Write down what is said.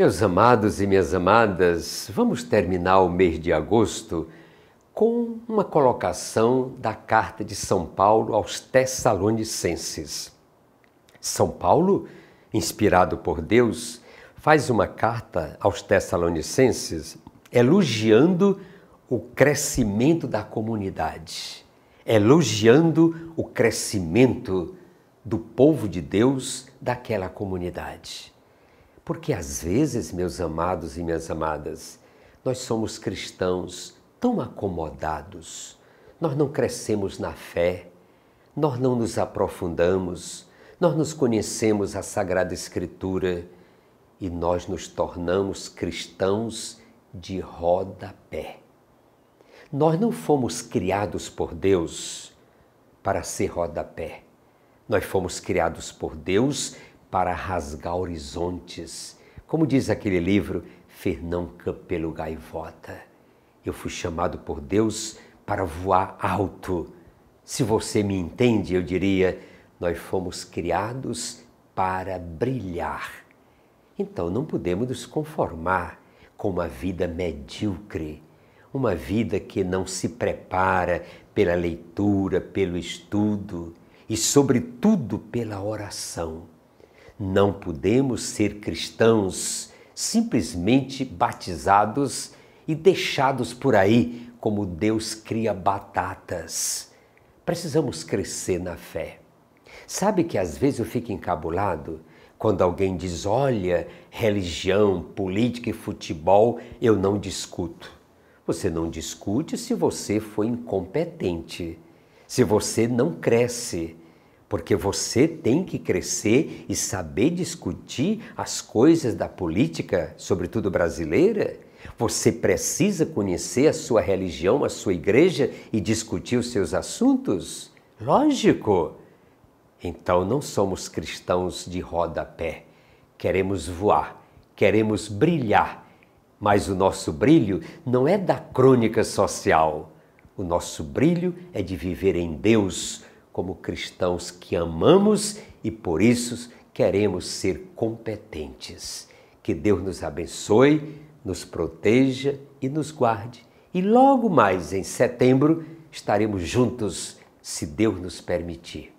Meus amados e minhas amadas, vamos terminar o mês de agosto com uma colocação da carta de São Paulo aos Tessalonicenses. São Paulo, inspirado por Deus, faz uma carta aos Tessalonicenses elogiando o crescimento da comunidade, elogiando o crescimento do povo de Deus daquela comunidade. Porque às vezes, meus amados e minhas amadas, nós somos cristãos tão acomodados, nós não crescemos na fé, nós não nos aprofundamos, nós nos conhecemos a Sagrada Escritura e nós nos tornamos cristãos de rodapé. Nós não fomos criados por Deus para ser rodapé. Nós fomos criados por Deus para rasgar horizontes. Como diz aquele livro, Fernão Campelo Gaivota. Eu fui chamado por Deus para voar alto. Se você me entende, eu diria, nós fomos criados para brilhar. Então não podemos nos conformar com uma vida medíocre, uma vida que não se prepara pela leitura, pelo estudo e, sobretudo, pela oração. Não podemos ser cristãos simplesmente batizados e deixados por aí como Deus cria batatas. Precisamos crescer na fé. Sabe que às vezes eu fico encabulado quando alguém diz: Olha, religião, política e futebol eu não discuto. Você não discute se você foi incompetente, se você não cresce, porque você tem que crescer e saber discutir as coisas da política, sobretudo brasileira. Você precisa conhecer a sua religião, a sua igreja e discutir os seus assuntos? Lógico! Então não somos cristãos de rodapé. Queremos voar, queremos brilhar, mas o nosso brilho não é da crônica social. O nosso brilho é de viver em Deus, como cristãos que amamos e por isso queremos ser competentes. Que Deus nos abençoe, nos proteja e nos guarde. E logo mais em setembro estaremos juntos, se Deus nos permitir.